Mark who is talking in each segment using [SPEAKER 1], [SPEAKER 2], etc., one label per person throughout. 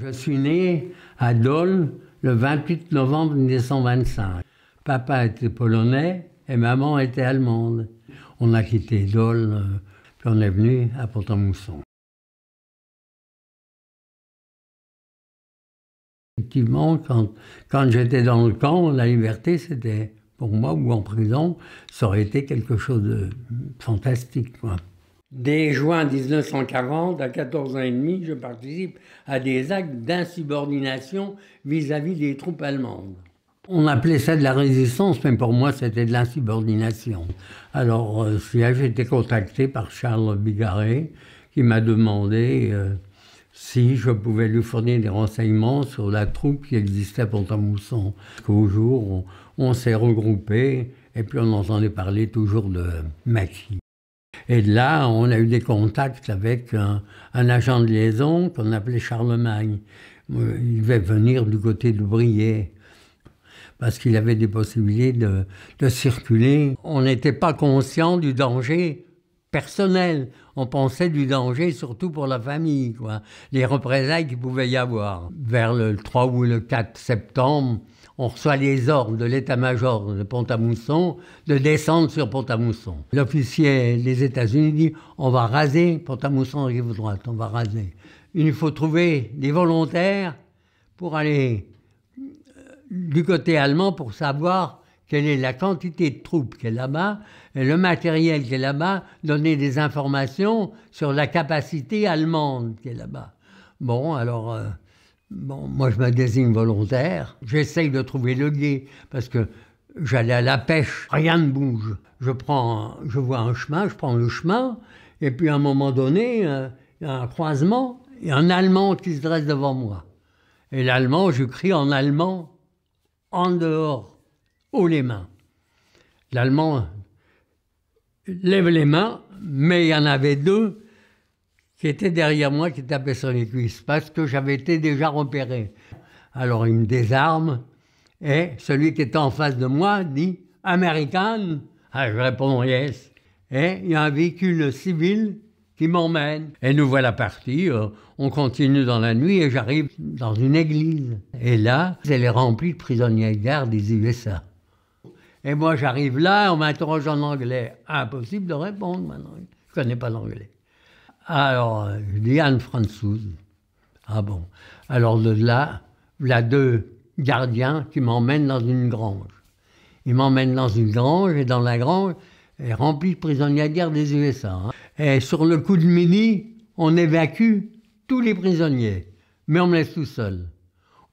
[SPEAKER 1] Je suis né à Dole le 28 novembre 1925. Papa était polonais et maman était allemande. On a quitté Dole, euh, puis on est venu à Pont-à-Mousson. Effectivement, quand, j'étais dans le camp, la liberté, c'était pour moi, ou en prison, ça aurait été quelque chose de fantastique. Dès juin 1940, à 14 ans et demi, je participe à des actes d'insubordination vis-à-vis des troupes allemandes. On appelait ça de la résistance, mais pour moi, c'était de l'insubordination. Alors, euh, j'ai été contacté par Charles Bigaret, qui m'a demandé euh, si je pouvais lui fournir des renseignements sur la troupe qui existait à Pont-à-Mousson. Au jour, on, on s'est regroupé et puis on entendait parler toujours de Maquis. Et là, on a eu des contacts avec un, agent de liaison qu'on appelait Charlemagne. Euh, il devait venir du côté de Briey parce qu'il avait des possibilités de circuler. On n'était pas conscient du danger personnel. On pensait du danger surtout pour la famille, Les représailles qu'il pouvait y avoir. Vers le 3 ou le 4 septembre, on reçoit les ordres de l'état-major de Pont-à-Mousson de descendre sur Pont-à-Mousson. L'officier des États-Unis dit on va raser Pont-à-Mousson rive droite, on va raser. Il faut trouver des volontaires pour aller euh, du côté allemand pour savoir quelle est la quantité de troupes qu'elle là-bas, et le matériel qu'elle là-bas, donner des informations sur la capacité allemande qu'elle là-bas. Bon, alors, euh, bon, moi je me désigne volontaire, j'essaye de trouver le guet, parce que j'allais à la pêche, rien ne bouge. Je, prends, je vois un chemin, je prends le chemin, et puis à un moment donné, euh, il y a un croisement, et un Allemand qui se dresse devant moi. Et l'Allemand, je crie en allemand, en dehors les mains. L'allemand lève les mains, mais il y en avait deux qui étaient derrière moi qui tapaient sur les cuisses parce que j'avais été déjà repéré. Alors il me désarme et celui qui était en face de moi dit américaine ah, Je réponds Yes. Et il y a un véhicule civil qui m'emmène. Et nous voilà partis. Euh, on continue dans la nuit et j'arrive dans une église. Et là, elle est remplie de prisonniers de guerre des USA. Et moi, j'arrive là, on m'interroge en anglais. Ah, impossible de répondre maintenant. Je ne connais pas l'anglais. Alors, je dis Anne Françoise. Ah bon. Alors de là, il y a deux gardiens qui m'emmènent dans une grange. Ils m'emmènent dans une grange et dans la grange est remplie de prisonniers de guerre des USA. Hein. Et sur le coup de midi, on évacue tous les prisonniers, mais on me laisse tout seul.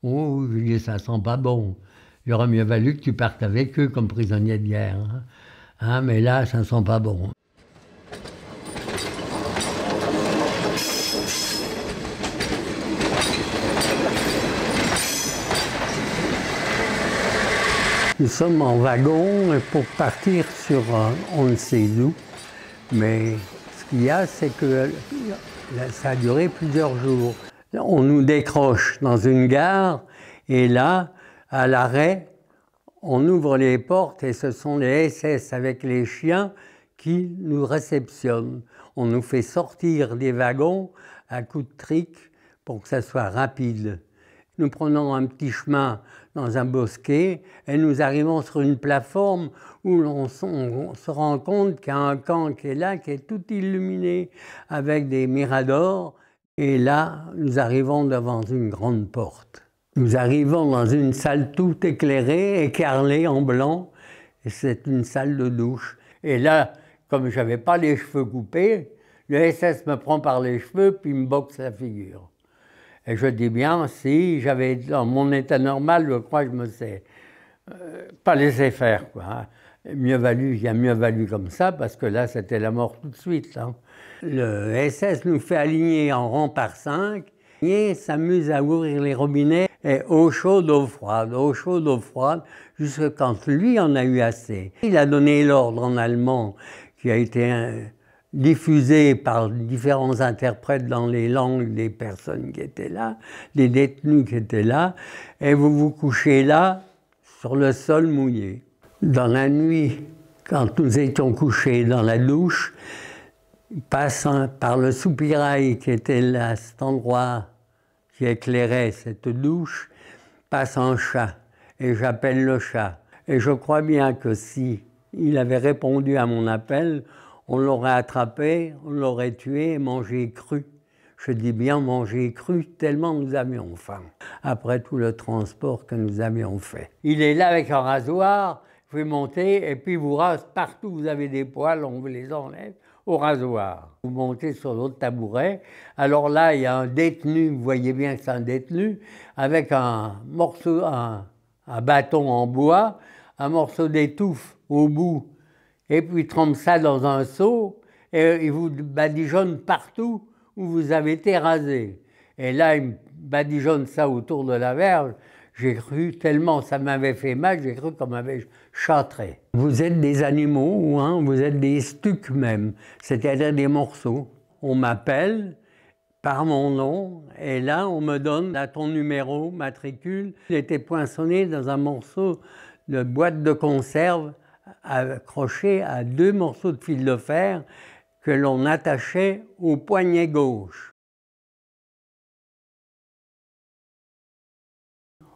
[SPEAKER 1] Oh, je dis, ça sent pas bon il aurait mieux valu que tu partes avec eux comme prisonnier de guerre. Hein. Hein, mais là, ça ne sent pas bon. Nous sommes en wagon pour partir sur euh, on ne sait où. Mais ce qu'il y a, c'est que euh, ça a duré plusieurs jours. On nous décroche dans une gare et là, à l'arrêt, on ouvre les portes et ce sont les SS avec les chiens qui nous réceptionnent. On nous fait sortir des wagons à coups de trique pour que ça soit rapide. Nous prenons un petit chemin dans un bosquet et nous arrivons sur une plateforme où l'on se rend compte qu'il y a un camp qui est là, qui est tout illuminé avec des miradors. Et là, nous arrivons devant une grande porte. Nous arrivons dans une salle toute éclairée, écarlée en blanc. C'est une salle de douche. Et là, comme je n'avais pas les cheveux coupés, le SS me prend par les cheveux puis me boxe la figure. Et je dis bien, si j'avais dans mon état normal, je crois que je me sais euh, pas laissé faire. Quoi. Hein. Mieux valu, il y a mieux valu comme ça, parce que là, c'était la mort tout de suite. Hein. Le SS nous fait aligner en rang par cinq et s'amuse à ouvrir les robinets et eau chaude, eau froide, eau chaude, eau froide, jusqu'à quand lui en a eu assez. Il a donné l'ordre en allemand qui a été euh, diffusé par différents interprètes dans les langues des personnes qui étaient là, des détenus qui étaient là, et vous vous couchez là, sur le sol mouillé. Dans la nuit, quand nous étions couchés dans la douche, passant par le soupirail qui était là, cet endroit qui éclairait cette douche passe un chat et j'appelle le chat. Et je crois bien que si il avait répondu à mon appel, on l'aurait attrapé, on l'aurait tué et mangé cru. Je dis bien mangé cru, tellement nous avions faim, après tout le transport que nous avions fait. Il est là avec un rasoir, vous montez et puis vous rase partout, vous avez des poils, on vous les enlève au rasoir. Vous montez sur l'autre tabouret. Alors là, il y a un détenu, vous voyez bien que c'est un détenu, avec un morceau, un, bâton en bois, un morceau d'étouffe au bout, et puis il trempe ça dans un seau, et il vous badigeonne partout où vous avez été rasé. Et là, il badigeonne ça autour de la verge j'ai cru, tellement ça m'avait fait mal, j'ai cru qu'on m'avait châtré. Vous êtes des animaux, hein, vous êtes des stucs même, c'est-à-dire des morceaux. On m'appelle par mon nom, et là on me donne ton numéro, matricule. J'étais poinçonné dans un morceau de boîte de conserve accroché à deux morceaux de fil de fer que l'on attachait au poignet gauche.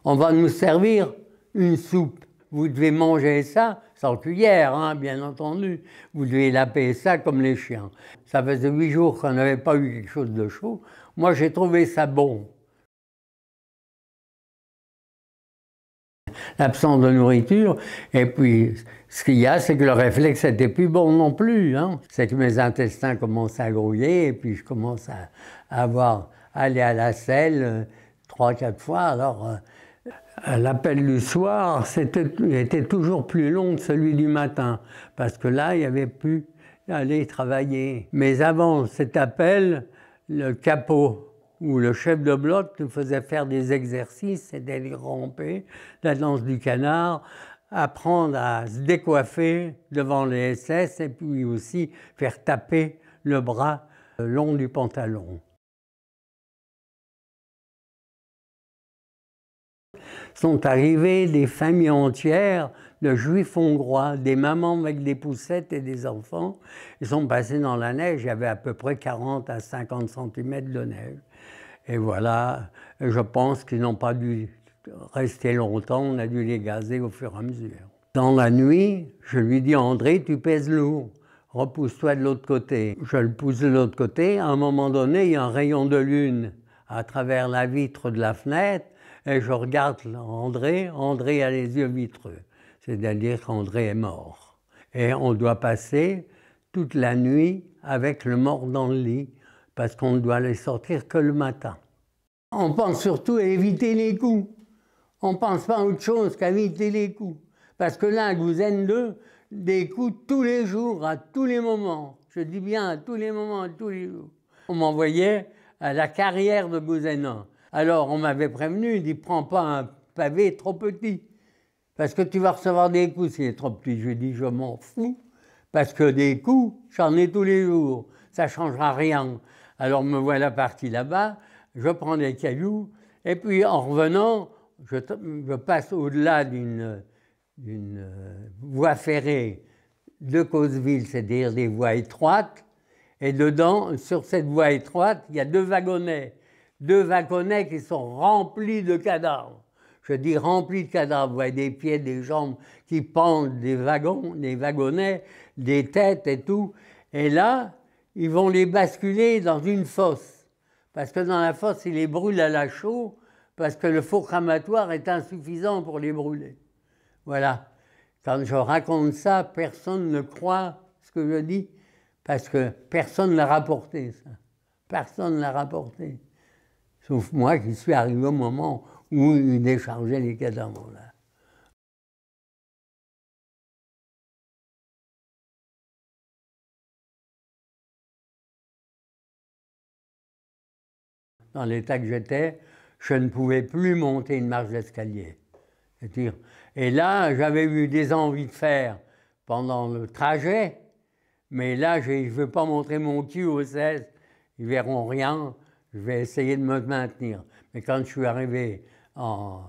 [SPEAKER 1] on va nous servir une soupe. Vous devez manger ça sans cuillère, hein, bien entendu. Vous devez laper ça comme les chiens. Ça faisait huit jours qu'on n'avait pas eu quelque chose de chaud. Moi, j'ai trouvé ça bon. l'absence de nourriture. Et puis, ce qu'il y a, c'est que le réflexe n'était plus bon non plus. Hein. C'est que mes intestins commencent à grouiller et puis je commence à, avoir, à aller à la selle euh, trois, quatre fois. Alors, euh, l'appel du soir était, toujours plus long que celui du matin, parce que là, il y avait pu aller travailler. Mais avant cet appel, le capot ou le chef de bloc nous faisait faire des exercices, c'était les ramper, la danse du canard, apprendre à se décoiffer devant les SS et puis aussi faire taper le bras le euh, long du pantalon. sont arrivés des familles entières de juifs hongrois, des mamans avec des poussettes et des enfants. Ils sont passés dans la neige, il y avait à peu près 40 à 50 cm de neige. Et voilà, je pense qu'ils n'ont pas dû rester longtemps, on a dû les gazer au fur et à mesure. Dans la nuit, je lui dis André, tu pèses lourd, repousse-toi de l'autre côté. Je le pousse de l'autre côté, à un moment donné, il y a un rayon de lune à travers la vitre de la fenêtre et je regarde André, André a les yeux vitreux, c'est-à-dire qu'André est mort. Et on doit passer toute la nuit avec le mort dans le lit, parce qu'on ne doit les sortir que le matin. On pense surtout à éviter les coups. On ne pense pas à autre chose qu'à éviter les coups. Parce que là, à Gouzen 2, des coups tous les jours, à tous les moments. Je dis bien à tous les moments, à tous les jours. On m'envoyait à la carrière de 1. Alors on m'avait prévenu, il dit prends pas un pavé trop petit, parce que tu vas recevoir des coups s'il est trop petit. Je lui ai je m'en fous, parce que des coups, j'en ai tous les jours, ça ne changera rien. Alors me voilà parti là-bas, je prends des cailloux, et puis en revenant, je, je passe au-delà d'une euh, voie ferrée de Causeville, c'est-à-dire des voies étroites, et dedans, sur cette voie étroite, il y a deux wagonnets deux wagonnets qui sont remplis de cadavres. Je dis remplis de cadavres, vous voyez des pieds, des jambes qui pendent des wagons, des wagonnets, des têtes et tout. Et là, ils vont les basculer dans une fosse. Parce que dans la fosse, ils les brûlent à la chaux, parce que le four cramatoire est insuffisant pour les brûler. Voilà. Quand je raconte ça, personne ne croit ce que je dis, parce que personne ne l'a rapporté, ça. Personne ne l'a rapporté. Sauf moi qui suis arrivé au moment où ils déchargeaient les cadavres. Là. Dans l'état que j'étais, je ne pouvais plus monter une marche d'escalier. Et là, j'avais eu des envies de faire pendant le trajet, mais là, je ne veux pas montrer mon cul aux 16, ils verront rien je vais essayer de me maintenir. Mais quand je suis arrivé en,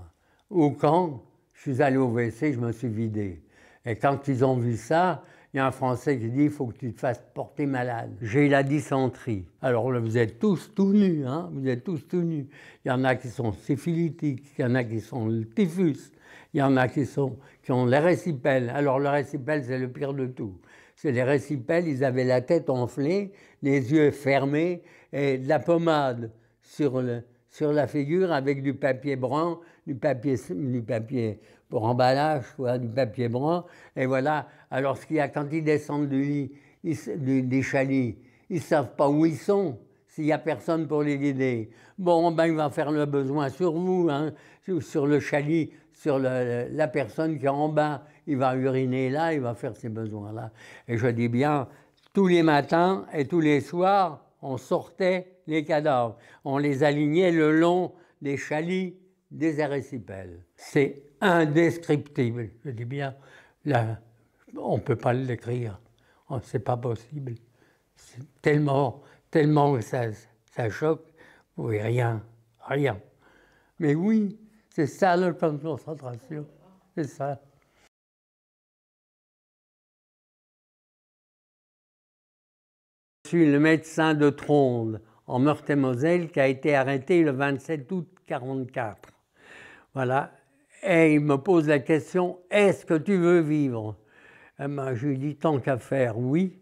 [SPEAKER 1] au camp, je suis allé au WC, je me suis vidé. Et quand ils ont vu ça, il y a un Français qui dit il faut que tu te fasses porter malade. J'ai la dysenterie. Alors là, vous êtes tous tout nus, hein vous êtes tous tout nus. Il y en a qui sont syphilitiques, il y en a qui sont le typhus, il y en a qui, sont, qui ont les récipelles. Alors le récipel, c'est le pire de tout sur les récipels, ils avaient la tête enflée, les yeux fermés et de la pommade sur, la figure avec du papier brun, du papier, du papier pour emballage, quoi, du papier brun. Et voilà. Alors, ce qu'il y a, quand ils descendent du lit, du, des chalets, ils ne savent pas où ils sont s'il n'y a personne pour les guider. Bon, ben, il va faire le besoin sur vous. Hein sur le chalit, sur la personne qui est en bas. Il va uriner là, il va faire ses besoins là. Et je dis bien, tous les matins et tous les soirs, on sortait les cadavres. On les alignait le long des chalits des arésipels. C'est indescriptible. Je dis bien, là, on ne peut pas le décrire. Oh, c'est pas possible. C'est tellement, tellement que ça, ça choque. voyez rien, rien. Mais oui, c'est ça le plan de concentration. C'est ça. Je suis le médecin de Tronde, en Meurthe-et-Moselle, qui a été arrêté le 27 août 1944. Voilà. Et il me pose la question Est-ce que tu veux vivre eh ben, Je lui dis Tant qu'à faire, oui.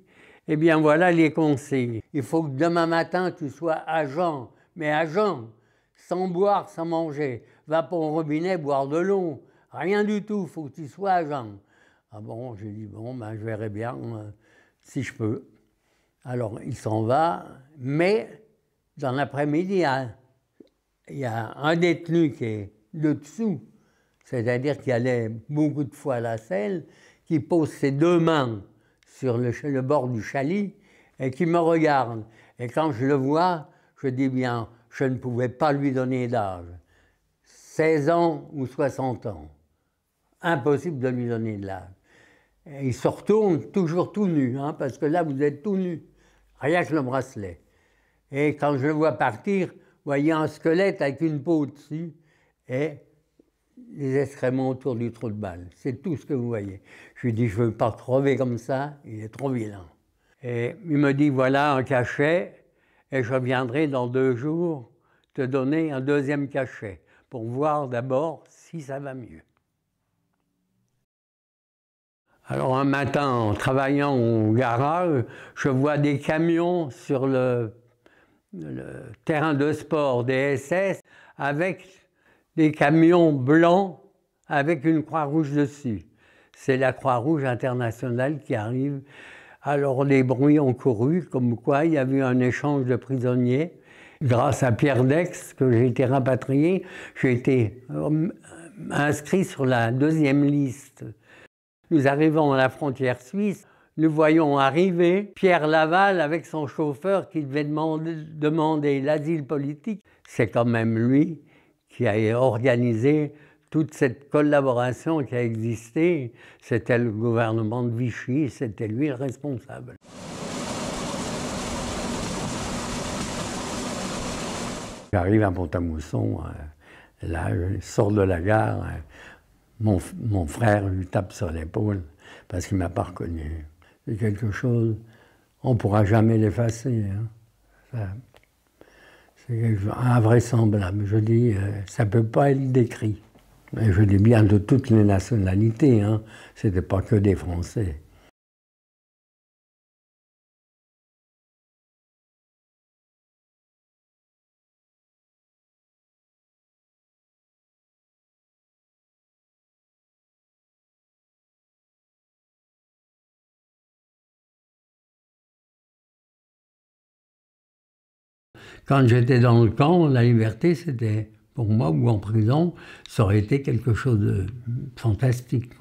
[SPEAKER 1] Eh bien, voilà les conseils. Il faut que demain matin, tu sois agent, mais agent, sans boire, sans manger va pour un robinet boire de l'eau. Rien du tout, faut que tu sois agent. Ah bon, j'ai dit, bon, ben, je verrai bien euh, si je peux. Alors, il s'en va, mais dans l'après-midi, il y, a un détenu qui est de dessous, c'est-à-dire qu'il allait beaucoup de fois à la selle, qui pose ses deux mains sur le, bord du chalet et qui me regarde. Et quand je le vois, je dis bien, je ne pouvais pas lui donner d'âge. 16 ans ou 60 ans. Impossible de lui donner de l'âge. Il se retourne toujours tout nu, hein, parce que là, vous êtes tout nu, rien que le bracelet. Et quand je le vois partir, voyez un squelette avec une peau dessus et les excréments autour du trou de balle. C'est tout ce que vous voyez. Je lui dis, je ne veux pas crever comme ça, il est trop vilain. Et il me dit, voilà un cachet, et je viendrai dans deux jours te donner un deuxième cachet pour voir d'abord si ça va mieux. Alors un matin, en travaillant au garage, je vois des camions sur le, terrain de sport des SS avec des camions blancs avec une croix rouge dessus. C'est la croix rouge internationale qui arrive. Alors les bruits ont couru, comme quoi il y a eu un échange de prisonniers grâce à Pierre Dex que j'ai été rapatrié, j'ai été euh, inscrit sur la deuxième liste. Nous arrivons à la frontière suisse, nous voyons arriver Pierre Laval avec son chauffeur qui devait demander, l'asile politique. C'est quand même lui qui a organisé toute cette collaboration qui a existé. C'était le gouvernement de Vichy, c'était lui le responsable. J'arrive à pont à euh, là, je sors de la gare, euh, mon, mon, frère lui tape sur l'épaule parce qu'il m'a pas reconnu. C'est quelque chose, on ne pourra jamais l'effacer. Hein. C'est invraisemblable. Je dis, euh, ça ne peut pas être décrit. Mais je dis bien de toutes les nationalités, hein. ce n'était pas que des Français. Quand j'étais dans le camp, la liberté, c'était pour moi, ou en prison, ça aurait été quelque chose de fantastique.